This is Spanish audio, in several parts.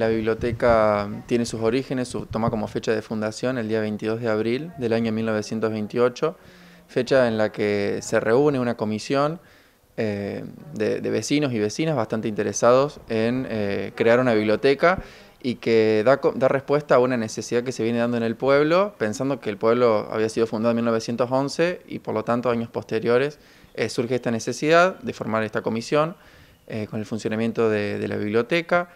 La biblioteca tiene sus orígenes, toma como fecha de fundación el día 22 de abril del año 1928, fecha en la que se reúne una comisión eh, de, vecinos y vecinas bastante interesados en eh, crear una biblioteca y que da, respuesta a una necesidad que se viene dando en el pueblo, pensando que el pueblo había sido fundado en 1911 y por lo tanto años posteriores eh, surge esta necesidad de formar esta comisión con el funcionamiento de la biblioteca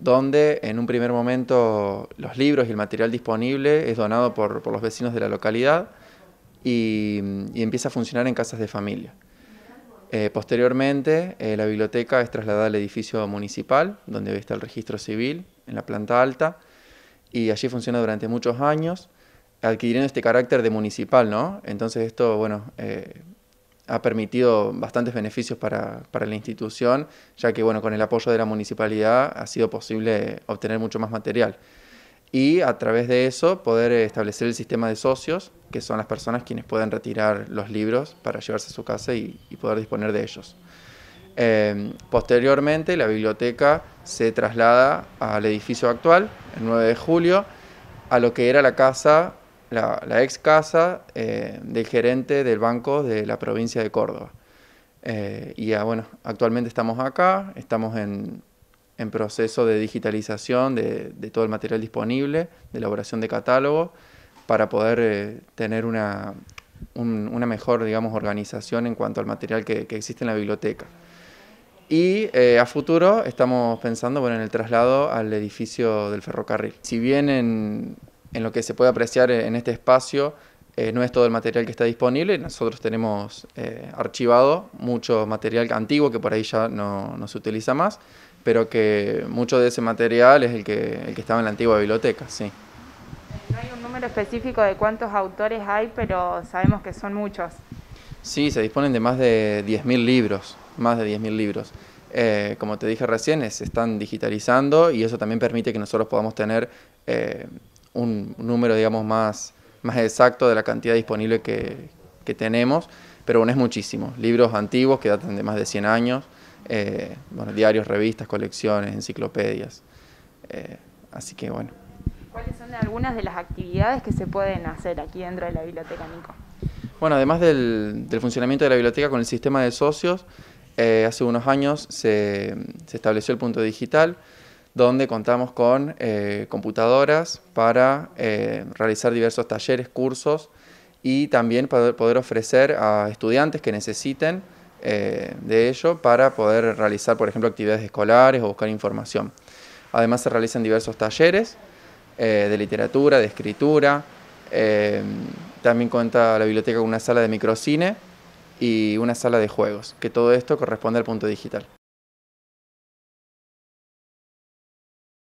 donde en un primer momento los libros y el material disponible es donado por, los vecinos de la localidad mm, y, empieza a funcionar en casas de familia. Eh, posteriormente, eh, la biblioteca es trasladada al edificio municipal, donde está el registro civil, en la planta alta, y allí funciona durante muchos años, adquiriendo este carácter de municipal, ¿no? Entonces esto, bueno, eh, ha permitido bastantes beneficios para, la institución, ya que bueno, con el apoyo de la municipalidad ha sido posible obtener mucho más material. Y a través de eso poder establecer el sistema de socios, que son las personas quienes pueden retirar los libros para llevarse a su casa y, poder disponer de ellos. Em, posteriormente la biblioteca se traslada al edificio actual, el 9 de julio, a lo que era la casa la, ex casa eh, del gerente del banco de la provincia de Córdoba. Eh, y bueno, actualmente estamos acá, estamos en, proceso de digitalización de, todo el material disponible, de elaboración de catálogo, para poder eh, tener una, mejor, digamos, organización en cuanto al material que, existe en la biblioteca. Y a futuro estamos pensando bueno, en el traslado al edificio del ferrocarril. Si bien en lo que se puede apreciar e-, en este espacio eh, no es todo el material que está disponible. Nosotros tenemos eh, archivado mucho material antiguo que por ahí ya no, se utiliza más, pero que mucho de ese material es el que, el que estaba en la antigua biblioteca, sí. No hay un número específico de cuántos autores hay, pero sabemos que son muchos. Sí, se disponen de más de 10.000 libros, más de 10.000 libros. Eh, como te dije recién, se están digitalizando y eso también permite que nosotros podamos tener un número, digamos, más, exacto de la cantidad disponible que, tenemos, pero bueno, es muchísimo. Libros antiguos que datan de más de 100 años, eh, diarios, revistas, colecciones, enciclopedias. Eh, así que bueno. ¿Cuáles son algunas de las actividades que se pueden hacer aquí dentro de la biblioteca, Nico? Bueno, además del, funcionamiento de la biblioteca con el sistema de socios, eh, hace unos años se estableció el punto digital, donde contamos con eh, computadoras para eh, realizar diversos talleres, cursos y también poder, ofrecer a estudiantes que necesiten eh, de ello para poder realizar, por ejemplo, actividades escolares o buscar información. Además se realizan diversos talleres de literatura, de escritura. también cuenta la biblioteca con una sala de microcine y una sala de juegos, que todo esto corresponde al punto digital.